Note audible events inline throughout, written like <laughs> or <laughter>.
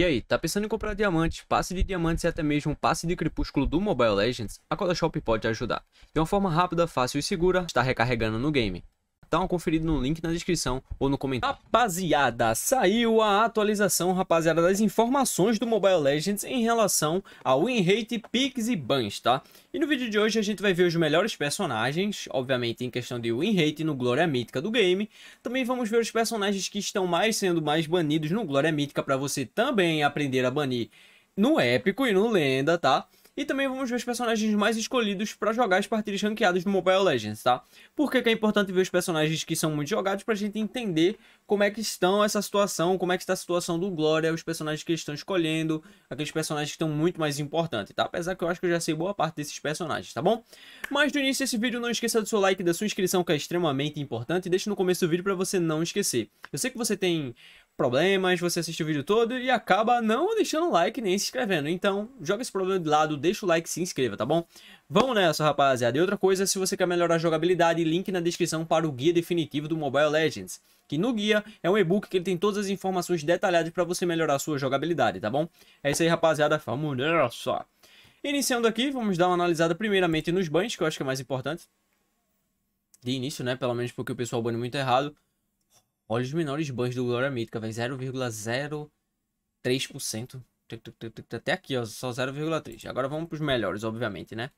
E aí, tá pensando em comprar diamantes, passe de diamantes e até mesmo um passe de crepúsculo do Mobile Legends? A Coda Shop pode ajudar. De uma forma rápida, fácil e segura, está recarregando no game dá tá uma conferida no link na descrição ou no comentário. Rapaziada, saiu a atualização, rapaziada, das informações do Mobile Legends em relação ao win rate, picks e bans, tá? E no vídeo de hoje a gente vai ver os melhores personagens, obviamente em questão de win rate no Glória Mítica do game. Também vamos ver os personagens que estão mais sendo mais banidos no Glória Mítica para você também aprender a banir no Épico e no Lenda, tá? E também vamos ver os personagens mais escolhidos para jogar as partidas ranqueadas do Mobile Legends, tá? Por que, que é importante ver os personagens que são muito jogados para a gente entender como é que estão essa situação, como é que está a situação do Glória, os personagens que eles estão escolhendo, aqueles personagens que estão muito mais importantes, tá? Apesar que eu acho que eu já sei boa parte desses personagens, tá bom? Mas no início desse vídeo não esqueça do seu like e da sua inscrição, que é extremamente importante, e deixa no começo do vídeo para você não esquecer. Eu sei que você tem problemas, você assiste o vídeo todo e acaba não deixando like nem se inscrevendo. Então, joga esse problema de lado, deixa o like e se inscreva, tá bom? Vamos nessa, rapaziada. E outra coisa, se você quer melhorar a jogabilidade, link na descrição para o guia definitivo do Mobile Legends. Que no guia é um e-book que ele tem todas as informações detalhadas para você melhorar a sua jogabilidade, tá bom? É isso aí, rapaziada. Vamos nessa. Iniciando aqui, vamos dar uma analisada primeiramente nos bans, que eu acho que é mais importante. De início, né? Pelo menos porque o pessoal bane muito errado. Olha os menores bans do Glória Mítica, velho. 0,03%. Até aqui, ó. Só 0,3%. Agora vamos pros melhores, obviamente, né?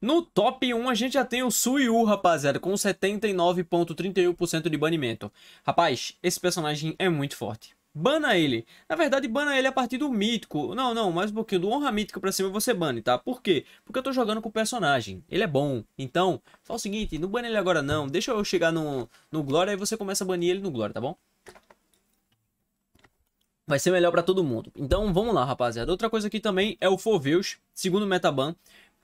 No top 1 a gente já tem o Suyu, rapaziada, com 79,31% de banimento. Rapaz, esse personagem é muito forte. Bana ele. Na verdade, bana ele a partir do mítico. Não, não, mais um pouquinho. Do honra mítica pra cima você bane, tá? Por quê? Porque eu tô jogando com o personagem. Ele é bom. Então, faz o seguinte, não bane ele agora não. Deixa eu chegar no, no Glória e você começa a banir ele no Glória, tá bom? vai ser melhor para todo mundo. Então vamos lá, rapaziada. Outra coisa aqui também é o Foveus, segundo o Metaban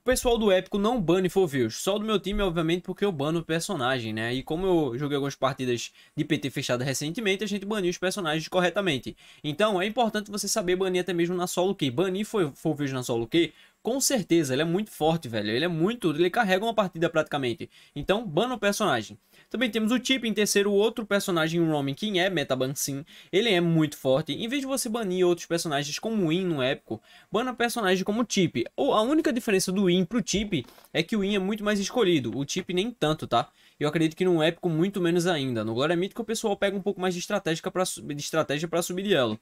pessoal do épico não bane Foveus, só do meu time, obviamente, porque eu bano o personagem, né? E como eu joguei algumas partidas de PT fechada recentemente, a gente baniu os personagens corretamente. Então é importante você saber banir até mesmo na solo que Banir Foveus na solo que com certeza, ele é muito forte, velho. Ele é muito. Ele carrega uma partida praticamente. Então, bana o personagem. Também temos o Chip em terceiro, outro personagem roaming que é Metaban Sim. Ele é muito forte. Em vez de você banir outros personagens como Win no épico, bana personagem como Chip. Ou a única diferença do Win pro Chip é que o Win é muito mais escolhido, o Chip nem tanto, tá? Eu acredito que num épico muito menos ainda. No Glória Mítica o pessoal pega um pouco mais de estratégia para de estratégia para subir de elo.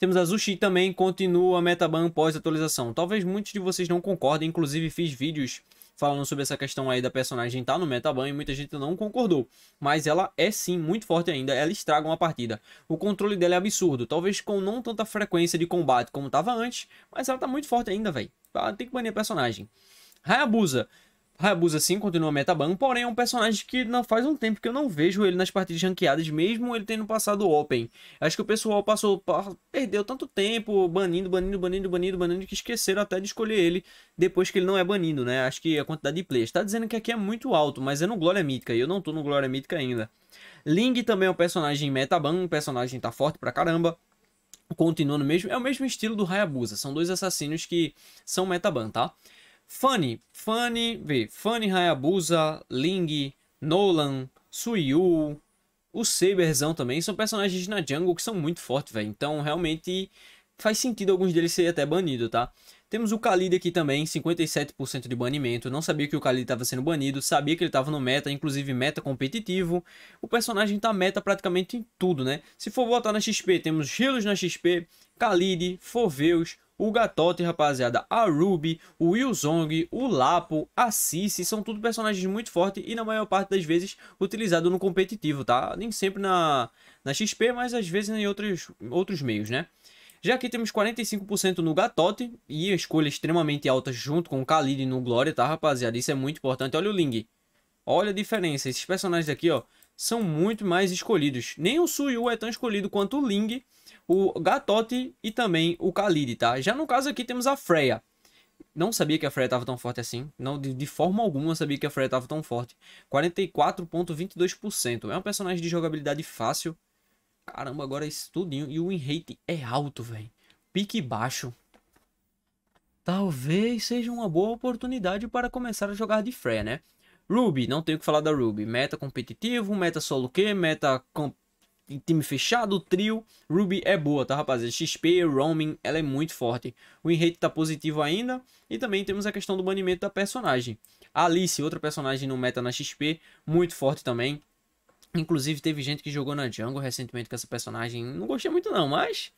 Temos a Zushi também, continua a metaban pós atualização. Talvez muitos de vocês não concordem, inclusive fiz vídeos falando sobre essa questão aí da personagem estar tá no metaban e muita gente não concordou. Mas ela é sim muito forte ainda, ela estraga uma partida. O controle dela é absurdo, talvez com não tanta frequência de combate como tava antes, mas ela tá muito forte ainda, velho. Ah, tem que banir a personagem. Hayabusa. Hayabusa sim continua metaban, porém é um personagem que não faz um tempo que eu não vejo ele nas partidas ranqueadas, mesmo ele tendo passado Open. Acho que o pessoal passou perdeu tanto tempo banindo, banindo, banindo, banindo, banindo, que esqueceram até de escolher ele depois que ele não é banido, né? Acho que a quantidade de players. Tá dizendo que aqui é muito alto, mas é no Glória Mítica e eu não tô no Glória Mítica ainda. Ling também é um personagem metaban, um personagem tá forte pra caramba continuando mesmo, é o mesmo estilo do Hayabusa, são dois assassinos que são metaban, tá? Fanny, Fanny, vê, Fanny Hayabusa, Ling, Nolan, Suyu, o Saberzão também, são personagens na jungle que são muito fortes, velho. Então, realmente, faz sentido alguns deles serem até banidos, tá? Temos o Khalid aqui também, 57% de banimento. Não sabia que o Khalid estava sendo banido, sabia que ele estava no meta, inclusive meta competitivo. O personagem tá meta praticamente em tudo, né? Se for voltar na XP, temos Gilos na XP, Khalid, Foveus, o Gatote, rapaziada, a Ruby, o Zong o Lapo, a Cici, são tudo personagens muito fortes e na maior parte das vezes utilizado no competitivo, tá? Nem sempre na, na XP, mas às vezes em outros, outros meios, né? Já aqui temos 45% no Gatote e a escolha extremamente alta junto com o Khalid no Glória, tá, rapaziada? Isso é muito importante. Olha o Ling. Olha a diferença. Esses personagens aqui, ó, são muito mais escolhidos. Nem o Suyu é tão escolhido quanto o Ling, o Gatote e também o Khalid, tá? Já no caso aqui temos a Freya. Não sabia que a Freya tava tão forte assim. Não, de, de, forma alguma sabia que a Freya tava tão forte. 44.22%. É um personagem de jogabilidade fácil. Caramba, agora é isso tudinho. E o win rate é alto, velho. Pique baixo. Talvez seja uma boa oportunidade para começar a jogar de Freya, né? Ruby, não tenho que falar da Ruby. Meta competitivo, meta solo que, meta em time fechado, trio, Ruby é boa, tá, rapaziada? XP, roaming, ela é muito forte. O enrate tá positivo ainda. E também temos a questão do banimento da personagem. Alice, outra personagem no meta na XP, muito forte também. Inclusive, teve gente que jogou na jungle recentemente com essa personagem. Não gostei muito não, mas...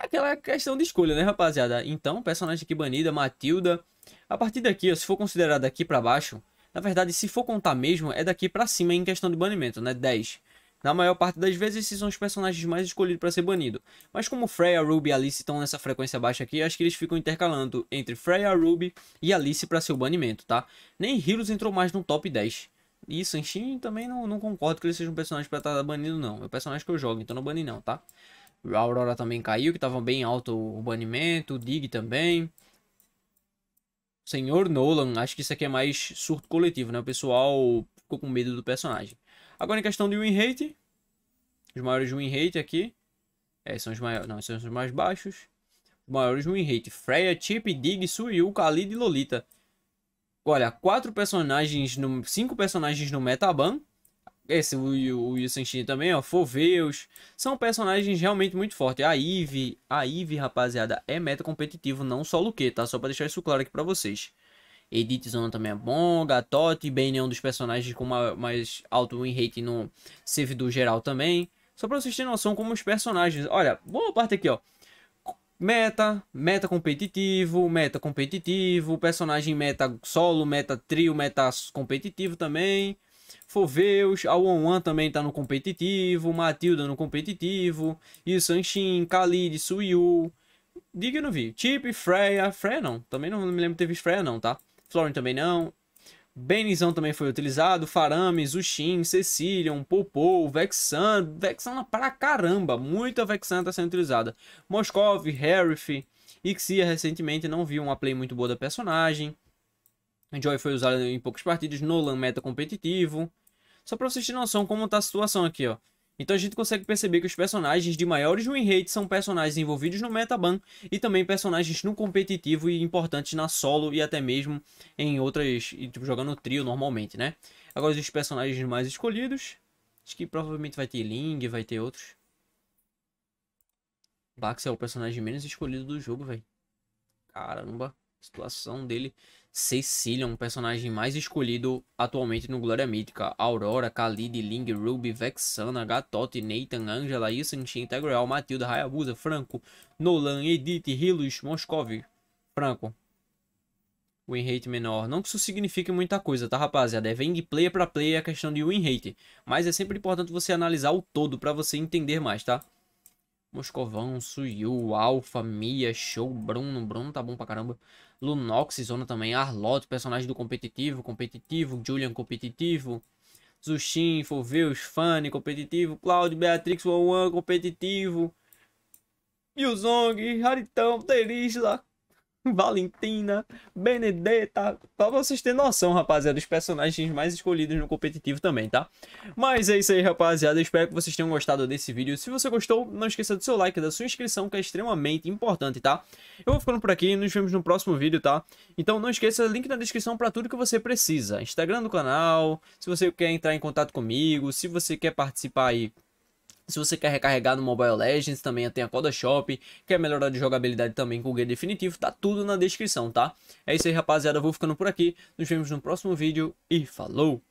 É aquela questão de escolha, né, rapaziada? Então, personagem aqui banida, Matilda. A partir daqui, ó, se for considerado daqui pra baixo... Na verdade, se for contar mesmo, é daqui pra cima em questão de banimento, né? 10. Na maior parte das vezes, esses são os personagens mais escolhidos para ser banido. Mas como Freya, Ruby e Alice estão nessa frequência baixa aqui, acho que eles ficam intercalando entre Freya, Ruby e Alice para seu banimento, tá? Nem Heroes entrou mais no top 10. E Sanshin também não, não concordo que ele seja um personagem para estar tá banido, não. É o personagem que eu jogo, então não bani não, tá? Aurora também caiu, que tava bem alto o banimento. O Dig também. Senhor Nolan, acho que isso aqui é mais surto coletivo, né? O pessoal ficou com medo do personagem. Agora em questão de win rate, os maiores win rate aqui é, são os maiores, não, são os mais baixos. Os maiores win rate: Freya, Chip, Dig, Suyu, Khalid e Lolita. Olha, quatro personagens, no, cinco personagens no Metaban. Esse o, o, o também, ó, Foveus. São personagens realmente muito fortes. A Eve, a Eve, rapaziada, é meta competitivo, não só Luque, tá? Só para deixar isso claro aqui para vocês. Edith Zona também é bom, Gatote, Bane é um dos personagens com uma, mais alto win rate no servidor geral também. Só pra vocês terem noção como os personagens... Olha, boa parte aqui, ó. Meta, meta competitivo, meta competitivo, personagem meta solo, meta trio, meta competitivo também. Foveus, a Wan também tá no competitivo, Matilda no competitivo, e o Sanshin, Khalid, Suyu, no vi. Chip, Freya, Freya não, também não me lembro de ter visto Freya não, tá? Florin também não. Benizão também foi utilizado, Farames, Uxin, Cecilion, Popô, Vexan, Vexan pra caramba, muita Vexan tá sendo utilizada. Moskov, Harith, Ixia recentemente não viu uma play muito boa da personagem. Joy foi usado em poucas partidas, Nolan meta competitivo. Só pra vocês terem noção como tá a situação aqui, ó. Então a gente consegue perceber que os personagens de maiores win rate são personagens envolvidos no metaban e também personagens no competitivo e importantes na solo e até mesmo em outras, tipo, jogando trio normalmente, né? Agora os personagens mais escolhidos, acho que provavelmente vai ter Ling, vai ter outros. Bax é o personagem menos escolhido do jogo, velho. Caramba situação dele. Cecília, um personagem mais escolhido atualmente no Glória Mítica. Aurora, Khalid, Ling, Ruby, Vexana, Gatote, Nathan, Angela, Isanchin, Integral, Matilda, Hayabusa, Franco, Nolan, Edith, Hilus, Moscov. Franco. Win rate menor. Não que isso signifique muita coisa, tá, rapaziada? É vem de player pra player a é questão de win rate. Mas é sempre importante você analisar o todo pra você entender mais, tá? Moscovão, Suyu, Alfa, Mia, Show, Bruno. Bruno tá bom pra caramba. Lunox, Zona também, Arlott, personagem do competitivo, competitivo, Julian competitivo, Zushin, Foveus, Fanny, competitivo, Cloud, Beatrix, Wawan, competitivo, Yuzong, Haritão, Terisla, <laughs> Valentina, Benedetta, pra vocês terem noção, rapaziada, dos personagens mais escolhidos no competitivo também, tá? Mas é isso aí, rapaziada, Eu espero que vocês tenham gostado desse vídeo. Se você gostou, não esqueça do seu like, da sua inscrição, que é extremamente importante, tá? Eu vou ficando por aqui, nos vemos no próximo vídeo, tá? Então não esqueça, link na descrição pra tudo que você precisa. Instagram do canal, se você quer entrar em contato comigo, se você quer participar aí se você quer recarregar no Mobile Legends, também tem a Coda Shop. Quer melhorar de jogabilidade também com o guia definitivo, tá tudo na descrição, tá? É isso aí, rapaziada. Vou ficando por aqui. Nos vemos no próximo vídeo e falou!